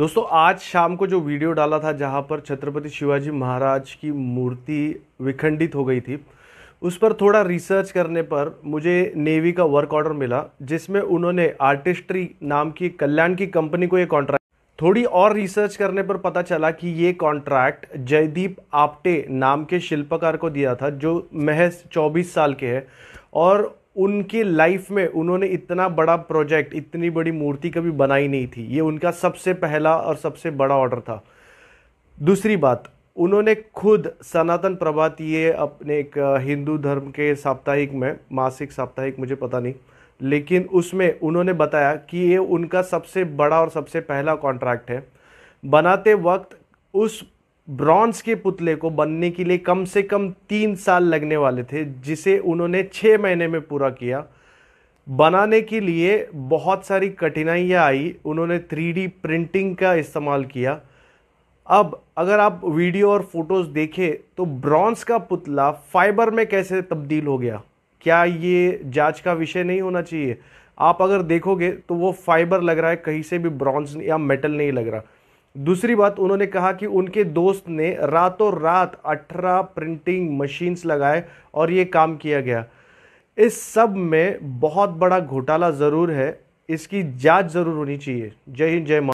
दोस्तों आज शाम को जो वीडियो डाला था जहाँ पर छत्रपति शिवाजी महाराज की मूर्ति विखंडित हो गई थी उस पर थोड़ा रिसर्च करने पर मुझे नेवी का वर्क ऑर्डर मिला जिसमें उन्होंने आर्टिस्ट्री नाम की कल्याण की कंपनी को ये कॉन्ट्रैक्ट थोड़ी और रिसर्च करने पर पता चला कि ये कॉन्ट्रैक्ट जयदीप आपटे नाम के शिल्पकार को दिया था जो महज 24 साल के हैं और उनके लाइफ में उन्होंने इतना बड़ा प्रोजेक्ट इतनी बड़ी मूर्ति कभी बनाई नहीं थी ये उनका सबसे पहला और सबसे बड़ा ऑर्डर था दूसरी बात उन्होंने खुद सनातन प्रभात ये अपने एक हिंदू धर्म के साप्ताहिक में मासिक साप्ताहिक मुझे पता नहीं लेकिन उसमें उन्होंने बताया कि ये उनका सबसे बड़ा और सबसे पहला कॉन्ट्रैक्ट है बनाते वक्त उस ब्रॉन्ज के पुतले को बनने के लिए कम से कम तीन साल लगने वाले थे जिसे उन्होंने छः महीने में पूरा किया बनाने के लिए बहुत सारी कठिनाइयाँ आई उन्होंने थ्री प्रिंटिंग का इस्तेमाल किया अब अगर आप वीडियो और फोटोज़ देखें तो ब्रॉन्ज का पुतला फाइबर में कैसे तब्दील हो गया क्या ये जांच का विषय नहीं होना चाहिए आप अगर देखोगे तो वो फाइबर लग रहा है कहीं से भी ब्रॉन्ज या मेटल नहीं लग रहा दूसरी बात उन्होंने कहा कि उनके दोस्त ने रातों रात अठारह प्रिंटिंग मशीन्स लगाए और ये काम किया गया इस सब में बहुत बड़ा घोटाला ज़रूर है इसकी जांच ज़रूर होनी चाहिए जय हिंद जय मा